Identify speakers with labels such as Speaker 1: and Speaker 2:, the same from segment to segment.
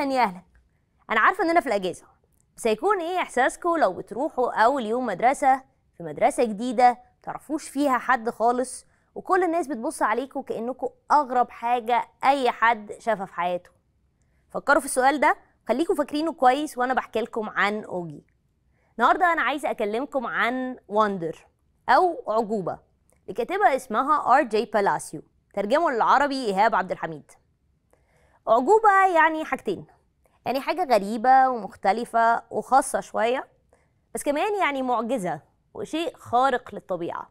Speaker 1: اهلا يا اهلا انا عارفه ان انا في الاجازه بس هيكون ايه احساسكم لو بتروحوا اول يوم مدرسه في مدرسه جديده تعرفوش فيها حد خالص وكل الناس بتبص عليكم كانكم اغرب حاجه اي حد شافها في حياته فكروا في السؤال ده خليكم فاكرينه كويس وانا بحكي لكم عن اوجي النهارده انا عايزه اكلمكم عن وندر او عجوبه لكاتبه اسمها ار جي بالاسيو ترجمه للعربي ايهاب عبد الحميد أعجوبة يعني حاجتين يعني حاجة غريبة ومختلفة وخاصة شوية بس كمان يعني معجزة وشيء خارق للطبيعة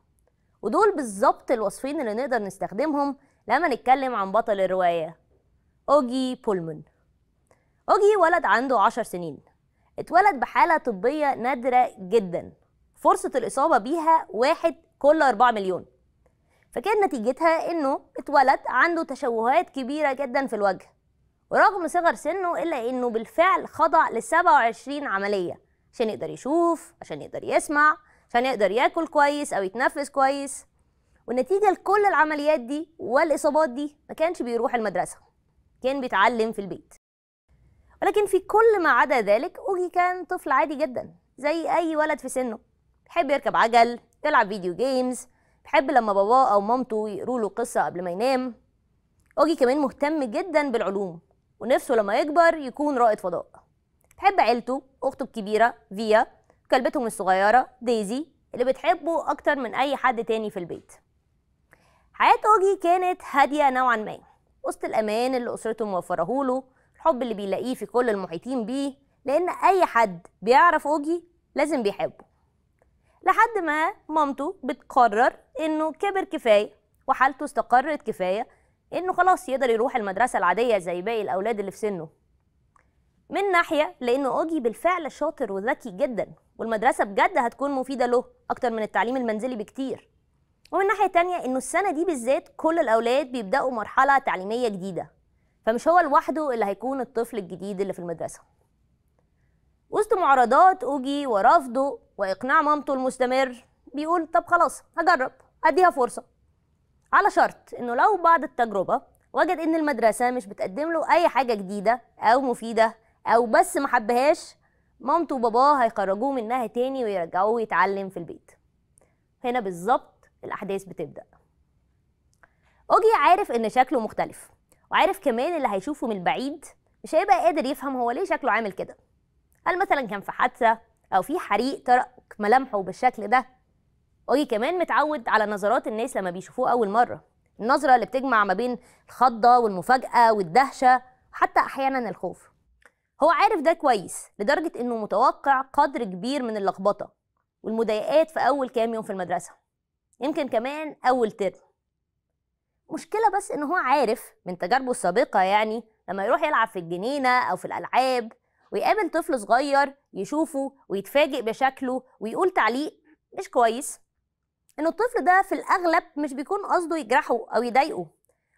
Speaker 1: ودول بالظبط الوصفين اللي نقدر نستخدمهم لما نتكلم عن بطل الرواية أوجي بولمون أوجي ولد عنده عشر سنين اتولد بحالة طبية نادرة جدا فرصة الإصابة بيها واحد كل أربعة مليون فكان نتيجتها إنه اتولد عنده تشوهات كبيرة جدا في الوجه ورغم صغر سنه إلا إنه بالفعل خضع ل 27 عملية عشان يقدر يشوف عشان يقدر يسمع عشان يقدر ياكل كويس أو يتنفس كويس والنتيجة لكل العمليات دي والإصابات دي ما كانش بيروح المدرسة كان بيتعلم في البيت ولكن في كل ما عدا ذلك أوجي كان طفل عادي جدا زي أي ولد في سنه بيحب يركب عجل يلعب فيديو جيمز بيحب لما باباه أو مامته يقروا له قصة قبل ما ينام أوجي كمان مهتم جدا بالعلوم ونفسه لما يكبر يكون رائد فضاء بيحب عيلته أخته الكبيرة فيا كلبتهم الصغيرة دايزي اللي بتحبه أكتر من أي حد تاني في البيت حياة أوجي كانت هادية نوعا ما وسط الأمان اللي أسرته موفره له الحب اللي بيلاقيه في كل المحيطين بيه لأن أي حد بيعرف أوجي لازم بيحبه لحد ما مامته بتقرر إنه كبر كفاية وحالته استقرت كفاية انه خلاص يقدر يروح المدرسه العاديه زي باقي الاولاد اللي في سنه من ناحيه لانه اوجي بالفعل شاطر وذكي جدا والمدرسه بجد هتكون مفيده له اكتر من التعليم المنزلي بكتير ومن ناحيه تانية انه السنه دي بالذات كل الاولاد بيبداوا مرحله تعليميه جديده فمش هو لوحده اللي هيكون الطفل الجديد اللي في المدرسه وسط معارضات اوجي ورفضه واقناع مامته المستمر بيقول طب خلاص هجرب اديها فرصه على شرط انه لو بعد التجربه وجد ان المدرسه مش بتقدم له اي حاجه جديده او مفيده او بس ما حبهاش مامته وباباه هيخرجوه منها تاني ويرجعوه يتعلم في البيت هنا بالظبط الاحداث بتبدا اوجي عارف ان شكله مختلف وعارف كمان اللي هيشوفه من بعيد مش هيبقى قادر يفهم هو ليه شكله عامل كده هل مثلا كان في حادثه او في حريق ترك ملامحه بالشكل ده واجي كمان متعود على نظرات الناس لما بيشوفوه اول مره النظره اللي بتجمع ما بين الخضه والمفاجاه والدهشه حتى احيانا الخوف هو عارف ده كويس لدرجه انه متوقع قدر كبير من اللخبطه والمضايقات في اول كام يوم في المدرسه يمكن كمان اول ترم مشكله بس ان هو عارف من تجاربه السابقه يعني لما يروح يلعب في الجنينه او في الالعاب ويقابل طفل صغير يشوفه ويتفاجئ بشكله ويقول تعليق مش كويس ان الطفل ده في الاغلب مش بيكون قصده يجرحه او يضايقه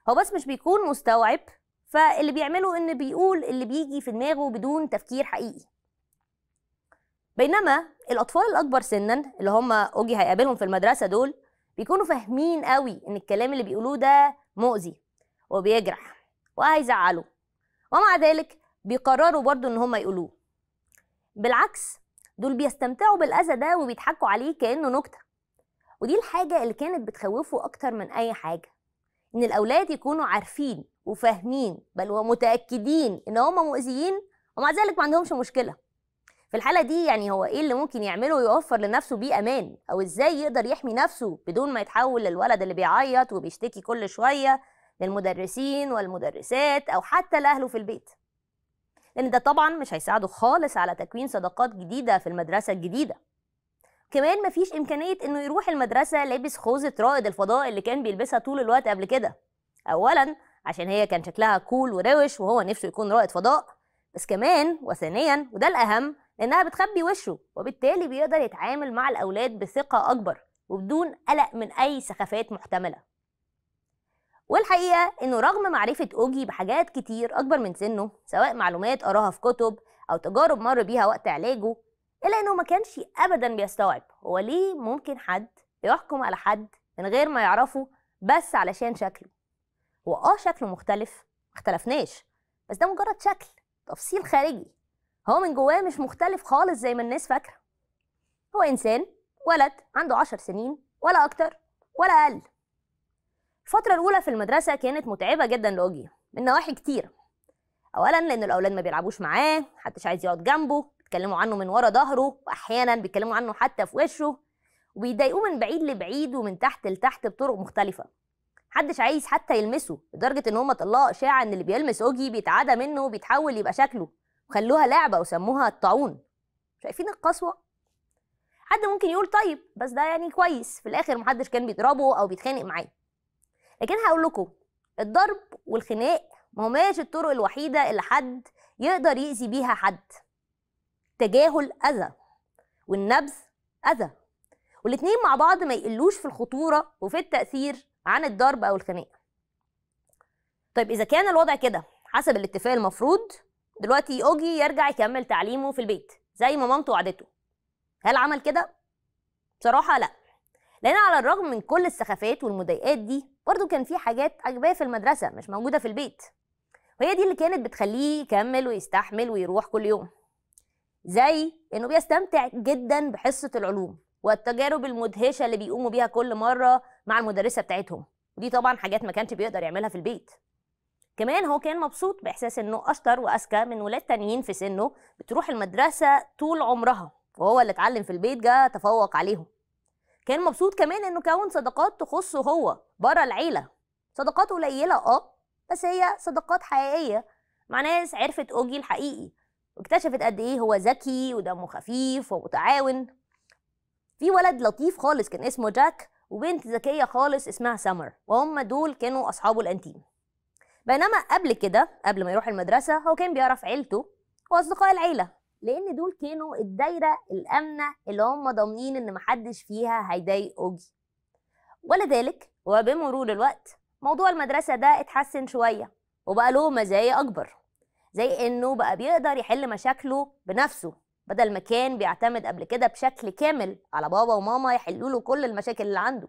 Speaker 1: هو بس مش بيكون مستوعب فاللي بيعمله ان بيقول اللي بيجي في دماغه بدون تفكير حقيقي بينما الاطفال الاكبر سنا اللي هم اوجي هيقابلهم في المدرسه دول بيكونوا فاهمين قوي ان الكلام اللي بيقولوه ده مؤذي وبيجرح وهيزعله ومع ذلك بيقرروا برضه ان هم يقولوه بالعكس دول بيستمتعوا بالاذى ده وبيضحكوا عليه كانه نكته ودي الحاجة اللي كانت بتخوفه أكتر من أي حاجة إن الأولاد يكونوا عارفين وفاهمين بل ومتأكدين إن هما مؤذيين ومع ذلك ما عندهمش مشكلة في الحالة دي يعني هو إيه اللي ممكن يعمله يوفر لنفسه بيه أمان أو إزاي يقدر يحمي نفسه بدون ما يتحول للولد اللي بيعيط وبيشتكي كل شوية للمدرسين والمدرسات أو حتى لأهله في البيت لأن ده طبعا مش هيساعده خالص على تكوين صداقات جديدة في المدرسة الجديدة كمان مفيش امكانيه انه يروح المدرسه لابس خوذه رائد الفضاء اللي كان بيلبسها طول الوقت قبل كده اولا عشان هي كان شكلها كول وروش وهو نفسه يكون رائد فضاء بس كمان وثانيا وده الاهم لانها بتخبي وشه وبالتالي بيقدر يتعامل مع الاولاد بثقه اكبر وبدون قلق من اي سخافات محتمله والحقيقة إنه رغم معرفة أوجي بحاجات كتير أكبر من سنه سواء معلومات قراها في كتب أو تجارب مر بيها وقت علاجه الا انه ما كانش ابدا بيستوعب هو ليه ممكن حد يحكم على حد من غير ما يعرفه بس علشان شكله هو اه شكله مختلف اختلفناش بس ده مجرد شكل تفصيل خارجي هو من جواه مش مختلف خالص زي ما الناس فاكره هو انسان ولد عنده عشر سنين ولا اكتر ولا اقل الفترة الأولى في المدرسة كانت متعبة جدا لأوجي من نواحي كتير أولا لأن الأولاد ما بيلعبوش معاه محدش عايز يقعد جنبه بيتكلموا عنه من ورا ظهره واحيانا بيتكلموا عنه حتى في وشه وبيضايقوه من بعيد لبعيد ومن تحت لتحت بطرق مختلفه محدش عايز حتى يلمسه لدرجه ان هم طلعوا اشاعه ان اللي بيلمس اوجي بيتعدى منه وبيتحول يبقى شكله وخلوها لعبه وسموها الطاعون شايفين القسوه حد ممكن يقول طيب بس ده يعني كويس في الاخر محدش كان بيضربه او بيتخانق معاه لكن هقول لكم الضرب والخناق ما هماش الطرق الوحيده اللي حد يقدر يأذي بيها حد تجاهل أذى والنبذ أذى والاتنين مع بعض ما يقلوش في الخطورة وفي التأثير عن الضرب أو الخناقة طيب إذا كان الوضع كده حسب الاتفاق المفروض دلوقتي أوجي يرجع يكمل تعليمه في البيت زي ما مامته وعدته هل عمل كده؟ بصراحة لأ لأن على الرغم من كل السخافات والمضايقات دي برضه كان في حاجات عجباه في المدرسة مش موجودة في البيت وهي دي اللي كانت بتخليه يكمل ويستحمل ويروح كل يوم زي انه بيستمتع جدا بحصه العلوم والتجارب المدهشه اللي بيقوموا بيها كل مره مع المدرسه بتاعتهم ودي طبعا حاجات ما كانش بيقدر يعملها في البيت كمان هو كان مبسوط باحساس انه اشطر واذكى من ولاد تانيين في سنه بتروح المدرسه طول عمرها وهو اللي اتعلم في البيت جه تفوق عليهم كان مبسوط كمان انه كون صداقات تخصه هو بره العيله صداقات قليله اه بس هي صداقات حقيقيه مع ناس عرفت اوجي الحقيقي واكتشفت قد ايه هو ذكي ودمه خفيف ومتعاون في ولد لطيف خالص كان اسمه جاك وبنت ذكيه خالص اسمها سمر وهم دول كانوا اصحابه الانتيم بينما قبل كده قبل ما يروح المدرسه هو كان بيعرف عيلته واصدقاء العيله لان دول كانوا الدايره الامنه اللي هم ضامنين ان محدش فيها هيضايق اوجي ولذلك وبمرور الوقت موضوع المدرسه ده اتحسن شويه وبقى له مزايا اكبر زي انه بقى بيقدر يحل مشاكله بنفسه بدل ما كان بيعتمد قبل كده بشكل كامل على بابا وماما يحلوا له كل المشاكل اللي عنده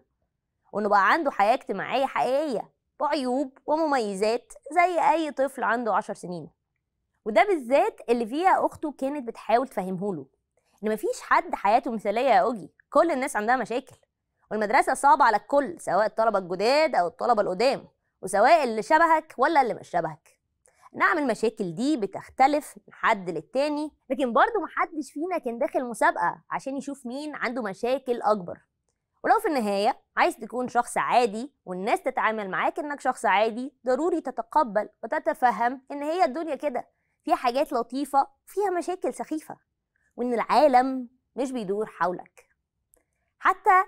Speaker 1: وانه بقى عنده حياه اجتماعيه حقيقيه بعيوب ومميزات زي اي طفل عنده عشر سنين وده بالذات اللي فيها اخته كانت بتحاول تفهمه له ان مفيش حد حياته مثاليه يا اوجي كل الناس عندها مشاكل والمدرسه صعبه على الكل سواء الطلبه الجداد او الطلبه القدام وسواء اللي شبهك ولا اللي مش شبهك نعم المشاكل دي بتختلف من حد للتاني لكن برضه محدش فينا كان داخل مسابقة عشان يشوف مين عنده مشاكل أكبر ولو في النهاية عايز تكون شخص عادي والناس تتعامل معاك إنك شخص عادي ضروري تتقبل وتتفهم إن هي الدنيا كده في حاجات لطيفة فيها مشاكل سخيفة وإن العالم مش بيدور حولك حتى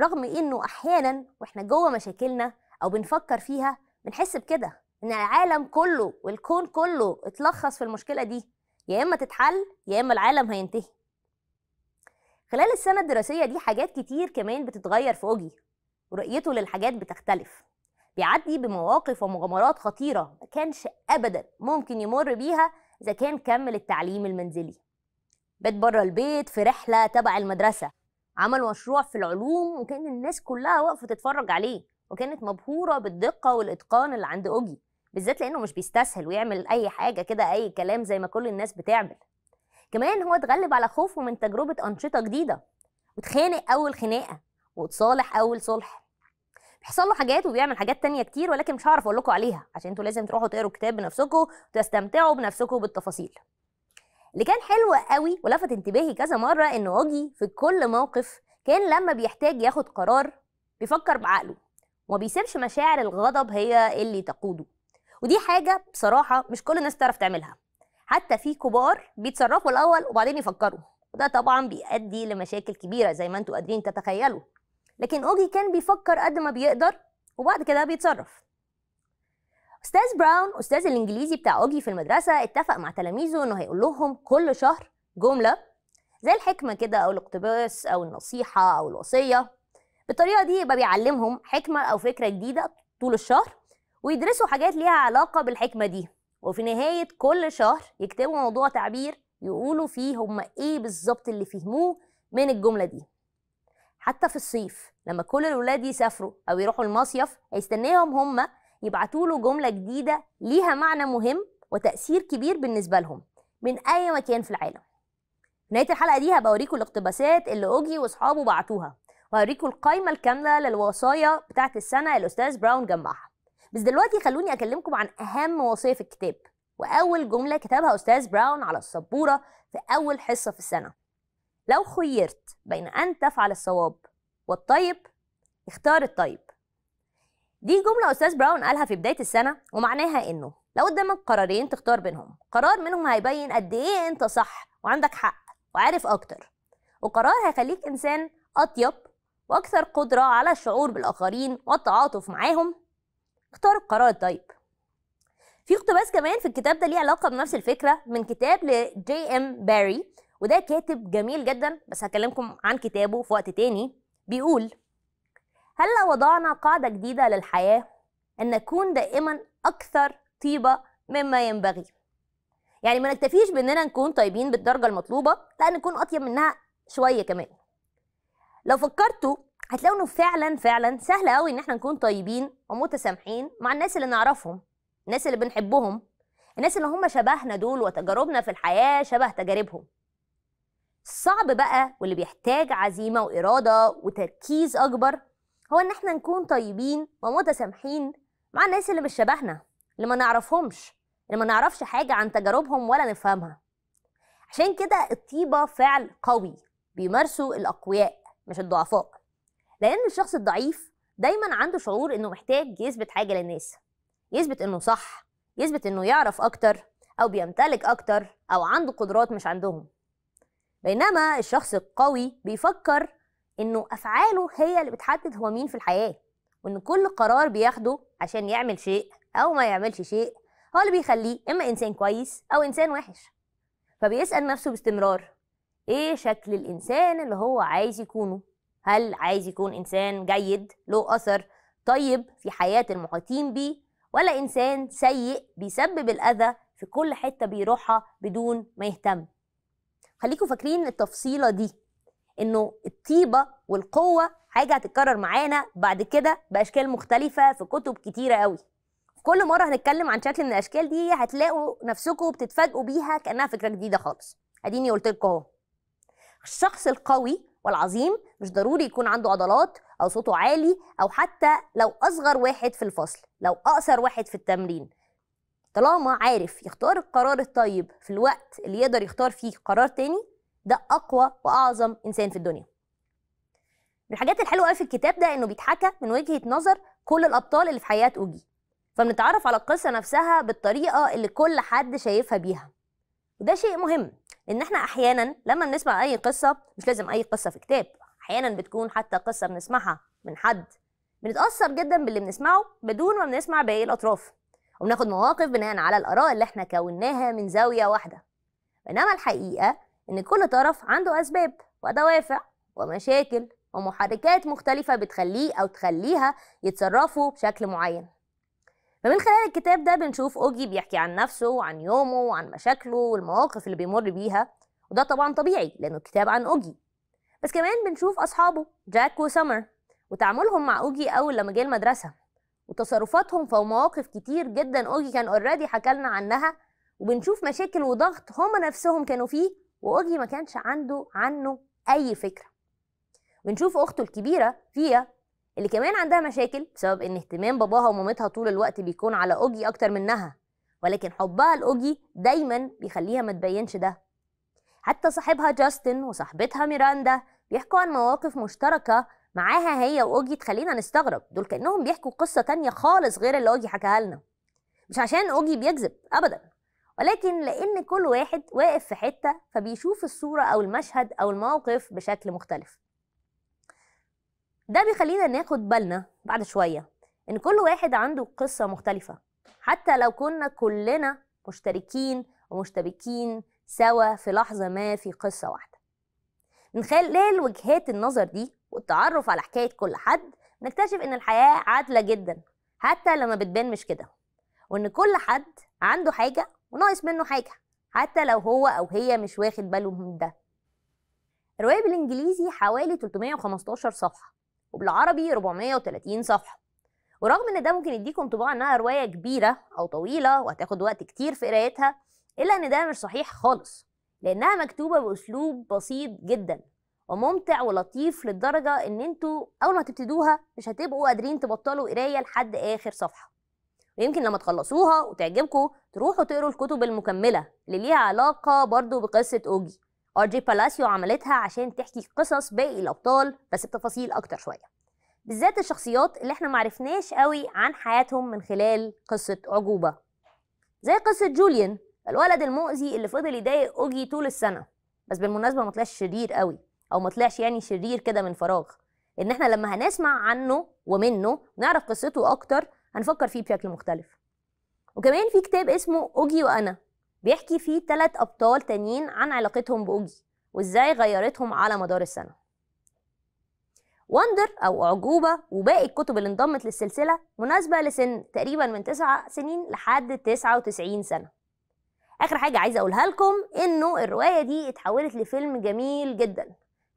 Speaker 1: رغم إنه أحيانا وإحنا جوه مشاكلنا أو بنفكر فيها بنحس بكده ان العالم كله والكون كله اتلخص في المشكله دي يا اما تتحل يا اما العالم هينتهي خلال السنه الدراسيه دي حاجات كتير كمان بتتغير في اوجي ورؤيته للحاجات بتختلف بيعدي بمواقف ومغامرات خطيره ما كانش ابدا ممكن يمر بيها اذا كان كمل التعليم المنزلي بات بره البيت في رحله تبع المدرسه عمل مشروع في العلوم وكان الناس كلها واقفه تتفرج عليه وكانت مبهوره بالدقه والاتقان اللي عند اوجي بالذات لانه مش بيستسهل ويعمل اي حاجه كده اي كلام زي ما كل الناس بتعمل كمان هو اتغلب على خوفه من تجربه انشطه جديده واتخانق اول خناقه واتصالح اول صلح بيحصل له حاجات وبيعمل حاجات تانية كتير ولكن مش هعرف اقول لكم عليها عشان انتوا لازم تروحوا تقروا الكتاب بنفسكم وتستمتعوا بنفسكم بالتفاصيل اللي كان حلو قوي ولفت انتباهي كذا مره ان اوجي في كل موقف كان لما بيحتاج ياخد قرار بيفكر بعقله وما بيسيبش مشاعر الغضب هي اللي تقوده ودي حاجه بصراحه مش كل الناس تعرف تعملها حتى في كبار بيتصرفوا الاول وبعدين يفكروا وده طبعا بيؤدي لمشاكل كبيره زي ما انتوا قادرين تتخيلوا لكن اوجي كان بيفكر قد ما بيقدر وبعد كده بيتصرف استاذ براون استاذ الانجليزي بتاع اوجي في المدرسه اتفق مع تلاميذه انه هيقول لهم كل شهر جمله زي الحكمه كده او الاقتباس او النصيحه او الوصيه بالطريقه دي يبقى بيعلمهم حكمه او فكره جديده طول الشهر ويدرسوا حاجات ليها علاقة بالحكمة دي وفي نهاية كل شهر يكتبوا موضوع تعبير يقولوا فيه هم ايه بالظبط اللي فهموه من الجملة دي حتى في الصيف لما كل الولاد يسافروا أو يروحوا المصيف هيستناهم هم يبعتوا له جملة جديدة ليها معنى مهم وتأثير كبير بالنسبة لهم من أي مكان في العالم نهاية الحلقة دي هبوريكم الاقتباسات اللي أوجي وأصحابه بعتوها وهوريكم القائمة الكاملة للوصايا بتاعه السنة الأستاذ براون جمعها بس دلوقتي خلوني اكلمكم عن اهم وصيه في الكتاب واول جمله كتبها استاذ براون على السبوره في اول حصه في السنه لو خيرت بين ان تفعل الصواب والطيب اختار الطيب دي جمله استاذ براون قالها في بدايه السنه ومعناها انه لو قدامك قرارين تختار بينهم قرار منهم هيبين قد ايه انت صح وعندك حق وعارف اكتر وقرار هيخليك انسان اطيب واكثر قدره على الشعور بالاخرين والتعاطف معاهم اختار القرار الطيب في اقتباس كمان في الكتاب ده ليه علاقه بنفس الفكره من كتاب لجي ام باري وده كاتب جميل جدا بس هكلمكم عن كتابه في وقت تاني بيقول هل لو وضعنا قاعده جديده للحياه ان نكون دائما اكثر طيبه مما ينبغي يعني ما نكتفيش باننا نكون طيبين بالدرجه المطلوبه لا نكون اطيب منها شويه كمان لو فكرتوا هتلاقوا انه فعلا فعلا سهل قوي ان احنا نكون طيبين ومتسامحين مع الناس اللي نعرفهم الناس اللي بنحبهم الناس اللي هم شبهنا دول وتجاربنا في الحياه شبه تجاربهم الصعب بقى واللي بيحتاج عزيمه واراده وتركيز اكبر هو ان احنا نكون طيبين ومتسامحين مع الناس اللي مش شبهنا اللي ما نعرفهمش اللي ما نعرفش حاجه عن تجاربهم ولا نفهمها عشان كده الطيبه فعل قوي بيمارسه الاقوياء مش الضعفاء لان الشخص الضعيف دايما عنده شعور انه محتاج يثبت حاجه للناس يثبت انه صح يثبت انه يعرف اكتر او بيمتلك اكتر او عنده قدرات مش عندهم بينما الشخص القوي بيفكر انه افعاله هي اللي بتحدد هو مين في الحياه وان كل قرار بياخده عشان يعمل شيء او ما يعملش شيء هو اللي بيخليه اما انسان كويس او انسان وحش فبيسال نفسه باستمرار ايه شكل الانسان اللي هو عايز يكونه هل عايز يكون انسان جيد له اثر طيب في حياه المحيطين بيه ولا انسان سيء بيسبب الاذى في كل حته بيروحها بدون ما يهتم خليكم فاكرين التفصيله دي انه الطيبه والقوه حاجه هتتكرر معانا بعد كده باشكال مختلفه في كتب كتيره قوي كل مره هنتكلم عن شكل من الاشكال دي هتلاقوا نفسكم بتتفاجئوا بيها كانها فكره جديده خالص اديني قلت لكم اهو الشخص القوي والعظيم مش ضروري يكون عنده عضلات او صوته عالي او حتى لو اصغر واحد في الفصل لو اقصر واحد في التمرين طالما عارف يختار القرار الطيب في الوقت اللي يقدر يختار فيه قرار تاني ده اقوى واعظم انسان في الدنيا من الحاجات الحلوه قوي في الكتاب ده انه بيتحكى من وجهه نظر كل الابطال اللي في حياه اوجي فبنتعرف على القصه نفسها بالطريقه اللي كل حد شايفها بيها وده شيء مهم ان احنا احيانا لما بنسمع اي قصه مش لازم اي قصه في كتاب احيانا بتكون حتى قصه بنسمعها من حد بنتاثر جدا باللي بنسمعه بدون ما بنسمع باقي الاطراف وبناخد مواقف بناء على الاراء اللي احنا كوناها من زاويه واحده بينما الحقيقه ان كل طرف عنده اسباب ودوافع ومشاكل ومحركات مختلفة بتخليه أو تخليها يتصرفوا بشكل معين فمن خلال الكتاب ده بنشوف أوجي بيحكي عن نفسه وعن يومه وعن مشاكله والمواقف اللي بيمر بيها وده طبعا طبيعي لأنه الكتاب عن أوجي بس كمان بنشوف أصحابه جاك وسمر وتعاملهم مع أوجي أول لما جه المدرسة وتصرفاتهم في مواقف كتير جدا أوجي كان اوريدي لنا عنها وبنشوف مشاكل وضغط هما نفسهم كانوا فيه وأوجي ما كانش عنده عنه أي فكرة بنشوف أخته الكبيرة فيا اللي كمان عندها مشاكل بسبب ان اهتمام باباها ومامتها طول الوقت بيكون على اوجي اكتر منها ولكن حبها لاوجي دايما بيخليها ما تبينش ده حتى صاحبها جاستن وصاحبتها ميراندا بيحكوا عن مواقف مشتركة معاها هي وأوجي تخلينا نستغرب دول كأنهم بيحكوا قصة تانية خالص غير اللي أوجي حكاها لنا مش عشان أوجي بيكذب أبدا ولكن لأن كل واحد واقف في حتة فبيشوف الصورة أو المشهد أو الموقف بشكل مختلف ده بيخلينا ناخد بالنا بعد شوية إن كل واحد عنده قصة مختلفة حتى لو كنا كلنا مشتركين ومشتبكين سوا في لحظة ما في قصة واحدة من خلال وجهات النظر دي والتعرف على حكاية كل حد نكتشف إن الحياة عادلة جدا حتى لما بتبان مش كده وإن كل حد عنده حاجة وناقص منه حاجة حتى لو هو أو هي مش واخد باله من ده الرواية بالإنجليزي حوالي 315 صفحة وبالعربي 430 صفحة ورغم ان ده ممكن يديكم انطباع انها روايه كبيره او طويله وهتاخد وقت كتير في قرايتها إلا إن ده مش صحيح خالص لأنها مكتوبة بأسلوب بسيط جدا وممتع ولطيف للدرجة إن انتوا أول ما تبتدوها مش هتبقوا قادرين تبطلوا قراية لحد آخر صفحة ويمكن لما تخلصوها وتعجبكم تروحوا تقروا الكتب المكملة اللي ليها علاقة برضو بقصة أوجي ار جي بالاسيو عملتها عشان تحكي قصص باقي الأبطال بس بتفاصيل أكتر شوية بالذات الشخصيات اللي احنا معرفناش قوي عن حياتهم من خلال قصة عجوبة زي قصة جوليان الولد المؤذي اللي فضل يضايق اوجي طول السنه بس بالمناسبه ما طلعش شرير قوي او ما طلعش يعني شرير كده من فراغ ان احنا لما هنسمع عنه ومنه نعرف قصته اكتر هنفكر فيه بشكل مختلف وكمان في كتاب اسمه اوجي وانا بيحكي فيه ثلاث ابطال تانيين عن علاقتهم باوجي وازاي غيرتهم على مدار السنه وندر او اعجوبه وباقي الكتب اللي انضمت للسلسله مناسبه لسن تقريبا من 9 سنين لحد 99 سنه اخر حاجه عايزه اقولها لكم انه الروايه دي اتحولت لفيلم جميل جدا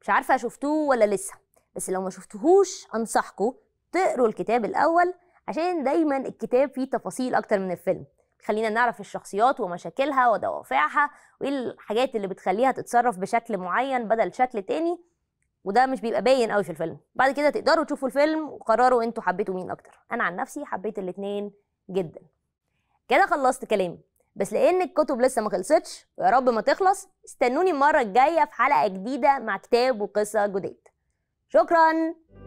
Speaker 1: مش عارفه شفتوه ولا لسه بس لو ما شفتوهوش انصحكم تقروا الكتاب الاول عشان دايما الكتاب فيه تفاصيل اكتر من الفيلم خلينا نعرف الشخصيات ومشاكلها ودوافعها وايه الحاجات اللي بتخليها تتصرف بشكل معين بدل شكل تاني وده مش بيبقى باين قوي في الفيلم بعد كده تقدروا تشوفوا الفيلم وقرروا انتوا حبيتوا مين اكتر انا عن نفسي حبيت الاتنين جدا كده خلصت كلامي بس لان الكتب لسه ما خلصتش ويا رب ما تخلص استنوني المره الجايه في حلقه جديده مع كتاب وقصه جديد شكرا